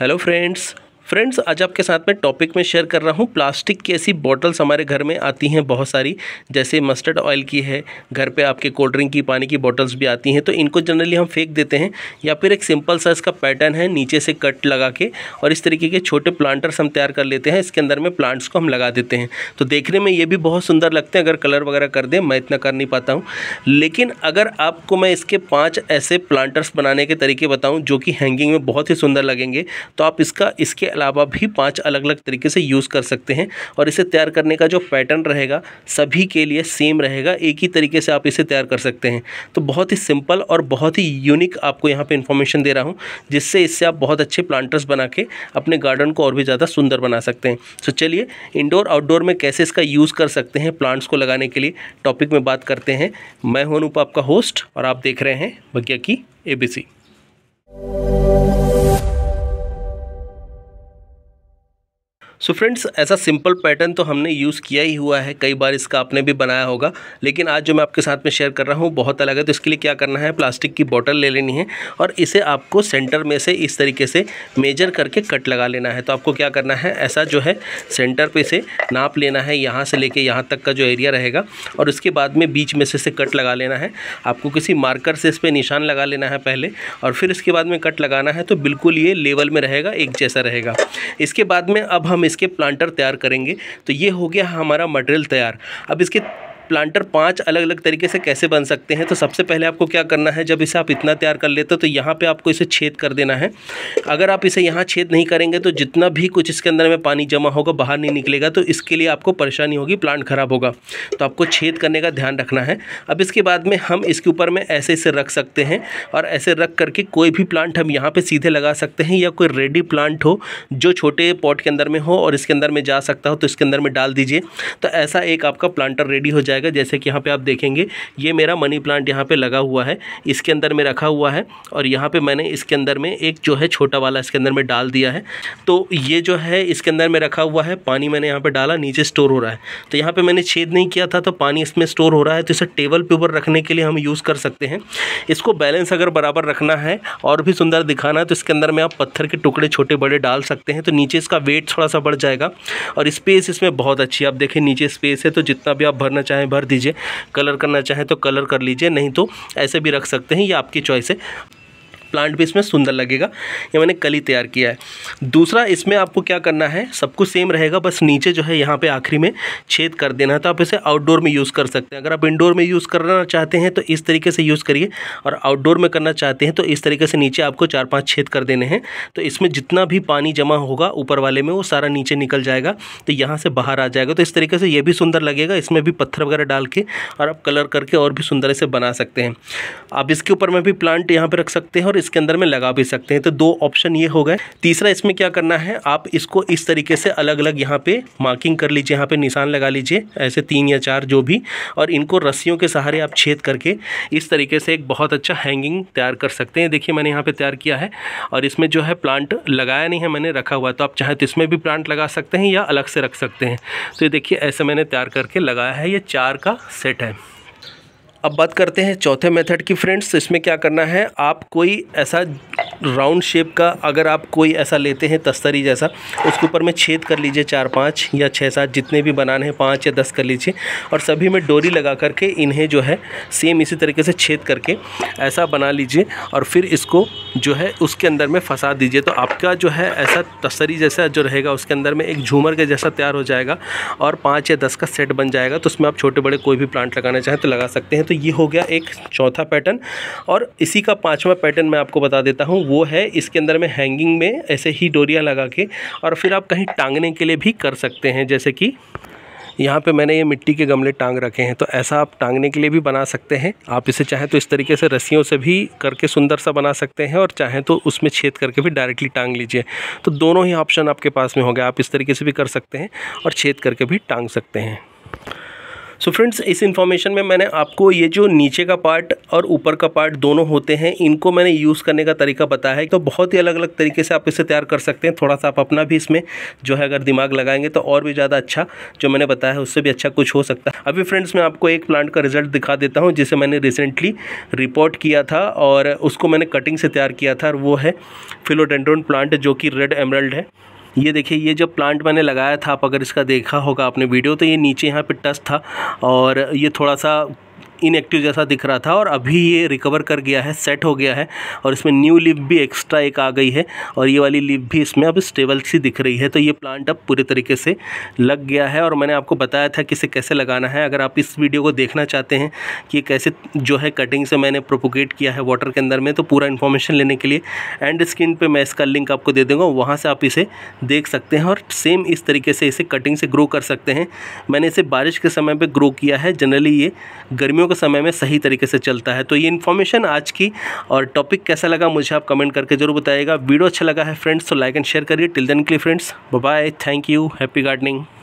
hello friends friends आज आपके साथ में टॉपिक में शेयर कर रहा हूँ प्लास्टिक की ऐसी बॉटल्स हमारे घर में आती हैं बहुत सारी जैसे मस्टर्ड ऑयल की है घर पे आपके कोल्ड ड्रिंक की पानी की बॉटल्स भी आती हैं तो इनको जनरली हम फेंक देते हैं या फिर एक सिंपल सा इसका पैटर्न है नीचे से कट लगा के और इस तरीके के छोटे प्लांटर्स हम तैयार कर लेते हैं इसके अंदर में प्लांट्स को हम लगा देते हैं तो देखने में ये भी बहुत सुंदर लगते हैं अगर कलर वगैरह कर दें मैं इतना कर नहीं पाता हूँ लेकिन अगर आपको मैं इसके पाँच ऐसे प्लांटर्स बनाने के तरीके बताऊँ जो कि हैंगिंग में बहुत ही सुंदर लगेंगे तो आप इसका इसके अलावा भी पाँच अलग अलग तरीके से यूज़ कर सकते हैं और इसे तैयार करने का जो पैटर्न रहेगा सभी के लिए सेम रहेगा एक ही तरीके से आप इसे तैयार कर सकते हैं तो बहुत ही सिंपल और बहुत ही यूनिक आपको यहाँ पर इन्फॉर्मेशन दे रहा हूँ जिससे इससे आप बहुत अच्छे प्लांटर्स बना के अपने गार्डन को और भी ज़्यादा सुंदर बना सकते हैं तो चलिए इंडोर आउटडोर में कैसे इसका यूज़ कर सकते हैं प्लांट्स को लगाने के लिए टॉपिक में बात करते हैं मैं हूं अनुप आपका होस्ट और आप देख रहे हैं भग्या की एबीसी सो so फ्रेंड्स ऐसा सिंपल पैटर्न तो हमने यूज़ किया ही हुआ है कई बार इसका आपने भी बनाया होगा लेकिन आज जो मैं आपके साथ में शेयर कर रहा हूँ बहुत अलग है तो इसके लिए क्या करना है प्लास्टिक की बॉटल ले लेनी है और इसे आपको सेंटर में से इस तरीके से मेजर करके कट लगा लेना है तो आपको क्या करना है ऐसा जो है सेंटर पर से नाप लेना है यहाँ से लेके यहाँ तक का जो एरिया रहेगा और उसके बाद में बीच में से इसे कट लगा लेना है आपको किसी मार्कर से इस पर निशान लगा लेना है पहले और फिर इसके बाद में कट लगाना है तो बिल्कुल ये लेवल में रहेगा एक जैसा रहेगा इसके बाद में अब हम इसके प्लांटर तैयार करेंगे तो ये हो गया हमारा मटेरियल तैयार अब इसके प्लांटर पांच अलग अलग तरीके से कैसे बन सकते हैं तो सबसे पहले आपको क्या करना है जब इसे आप इतना तैयार कर लेते हो तो यहाँ पे आपको इसे छेद कर देना है अगर आप इसे यहाँ छेद नहीं करेंगे तो जितना भी कुछ इसके अंदर में पानी जमा होगा बाहर नहीं निकलेगा तो इसके लिए आपको परेशानी होगी प्लांट ख़राब होगा तो आपको छेद करने का ध्यान रखना है अब इसके बाद में हम इसके ऊपर में ऐसे इसे रख सकते हैं और ऐसे रख करके कोई भी प्लांट हम यहाँ पर सीधे लगा सकते हैं या कोई रेडी प्लांट हो जो छोटे पॉट के अंदर में हो और इसके अंदर में जा सकता हो तो इसके अंदर में डाल दीजिए तो ऐसा एक आपका प्लांटर रेडी हो जाएगा जाएगा जैसे कि यहाँ पे आप देखेंगे ये मेरा मनी प्लांट यहाँ पे लगा हुआ है इसके अंदर में रखा हुआ है और यहाँ पे मैंने इसके अंदर में एक जो है छोटा वाला इसके अंदर में डाल दिया है तो ये जो है इसके अंदर में रखा हुआ है पानी मैंने यहाँ पर डाला नीचे स्टोर हो रहा है तो यहाँ पर मैंने छेद नहीं किया था तो पानी इसमें स्टोर हो रहा है तो इसे टेबल पे ऊपर रखने के लिए हम यूज़ कर सकते हैं इसको बैलेंस अगर बराबर रखना है और भी सुंदर दिखाना है तो इसके अंदर में आप पत्थर के टुकड़े छोटे बड़े डाल सकते हैं तो नीचे इसका वेट थोड़ा सा बढ़ जाएगा और स्पेस इसमें बहुत अच्छी है आप देखें नीचे स्पेस है तो जितना भी आप भरना चाहें भर दीजिए कलर करना चाहें तो कलर कर लीजिए नहीं तो ऐसे भी रख सकते हैं ये आपकी चॉइस है प्लांट भी इसमें सुंदर लगेगा ये मैंने कल ही तैयार किया है दूसरा इसमें आपको क्या करना है सब कुछ सेम रहेगा बस नीचे जो है यहाँ पे आखिरी में छेद कर देना है तो आप इसे आउटडोर में यूज़ कर सकते हैं अगर आप इंडोर में यूज़ करना चाहते हैं तो इस तरीके से यूज़ करिए और आउटडोर में करना चाहते हैं तो इस तरीके से नीचे आपको चार पाँच छेद कर देने हैं तो इसमें जितना भी पानी जमा होगा ऊपर वाले में वो सारा नीचे निकल जाएगा तो यहाँ से बाहर आ जाएगा तो इस तरीके से ये भी सुंदर लगेगा इसमें भी पत्थर वगैरह डाल के और आप कलर करके और भी सुंदर इसे बना सकते हैं आप इसके ऊपर में भी प्लांट यहाँ पर रख सकते हैं और इसके अंदर में लगा भी सकते हैं तो दो ऑप्शन ये हो गए तीसरा इसमें क्या करना है आप इसको इस तरीके से अलग अलग यहाँ पे मार्किंग कर लीजिए यहाँ पे निशान लगा लीजिए ऐसे तीन या चार जो भी और इनको रस्सियों के सहारे आप छेद करके इस तरीके से एक बहुत अच्छा हैंगिंग तैयार कर सकते हैं देखिए मैंने यहाँ पर तैयार किया है और इसमें जो है प्लांट लगाया नहीं है मैंने रखा हुआ तो आप चाहे तो इसमें भी प्लांट लगा सकते हैं या अलग से रख सकते हैं तो ये देखिए ऐसे मैंने तैयार करके लगाया है ये चार का सेट है अब बात करते हैं चौथे मेथड की फ्रेंड्स इसमें क्या करना है आप कोई ऐसा राउंड शेप का अगर आप कोई ऐसा लेते हैं तस्तरी जैसा उसके ऊपर में छेद कर लीजिए चार पाँच या छः सात जितने भी बनाने हैं पाँच या दस कर लीजिए और सभी में डोरी लगा करके इन्हें जो है सेम इसी तरीके से छेद करके ऐसा बना लीजिए और फिर इसको जो है उसके अंदर में फंसा दीजिए तो आपका जो है ऐसा तस्तरी जैसा जो रहेगा उसके अंदर में एक झूमर के जैसा तैयार हो जाएगा और पाँच या दस का सेट बन जाएगा तो उसमें आप छोटे बड़े कोई भी प्लांट लगाना चाहें तो लगा सकते हैं तो ये हो गया एक चौथा पैटर्न और इसी का पाँचवा पैटर्न मैं आपको बता देता हूँ वो है इसके अंदर में हैंगिंग में ऐसे ही डोरियाँ लगा के और फिर आप कहीं टांगने के लिए भी कर सकते हैं जैसे कि यहाँ पे मैंने ये मिट्टी के गमले टांग रखे हैं तो ऐसा आप टांगने के लिए भी बना सकते हैं आप इसे चाहें तो इस तरीके से रस्सियों से भी करके सुंदर सा बना सकते हैं और चाहें तो उसमें छेद करके भी डायरेक्टली टांग लीजिए तो दोनों ही ऑप्शन आपके पास में हो गया आप इस तरीके से भी कर सकते हैं और छेद करके भी टांग सकते हैं सो so फ्रेंड्स इस इन्फॉर्मेशन में मैंने आपको ये जो नीचे का पार्ट और ऊपर का पार्ट दोनों होते हैं इनको मैंने यूज़ करने का तरीका बताया है तो बहुत ही अलग अलग तरीके से आप इसे तैयार कर सकते हैं थोड़ा सा आप अपना भी इसमें जो है अगर दिमाग लगाएंगे तो और भी ज़्यादा अच्छा जो मैंने बताया है उससे भी अच्छा कुछ हो सकता है अभी फ्रेंड्स मैं आपको एक प्लांट का रिजल्ट दिखा देता हूँ जिसे मैंने रिसेंटली रिपोर्ट किया था और उसको मैंने कटिंग से तैयार किया था और वो है फिलोडेंड्रोन प्लांट जो कि रेड एमरल्ड है ये देखिए ये जब प्लांट मैंने लगाया था आप अगर इसका देखा होगा आपने वीडियो तो ये नीचे यहाँ पे टच था और ये थोड़ा सा इनएक्टिव जैसा दिख रहा था और अभी ये रिकवर कर गया है सेट हो गया है और इसमें न्यू लिप भी एक्स्ट्रा एक आ गई है और ये वाली लिप भी इसमें अब स्टेबल सी दिख रही है तो ये प्लांट अब पूरे तरीके से लग गया है और मैंने आपको बताया था कि इसे कैसे लगाना है अगर आप इस वीडियो को देखना चाहते हैं कि कैसे जो है कटिंग से मैंने प्रोपोगेट किया है वाटर के अंदर में तो पूरा इन्फॉर्मेशन लेने के लिए एंड स्क्रीन पर मैं इसका लिंक आपको दे दूँगा वहाँ से आप इसे देख सकते हैं और सेम इस तरीके से इसे कटिंग से ग्रो कर सकते हैं मैंने इसे बारिश के समय पर ग्रो किया है जनरली ये गर्मियों के समय में सही तरीके से चलता है तो ये इन्फॉर्मेशन आज की और टॉपिक कैसा लगा मुझे आप कमेंट करके जरूर बताइएगा वीडियो अच्छा लगा है फ्रेंड्स तो लाइक एंड शेयर करिए टिल देन के लिए friends bye thank you happy gardening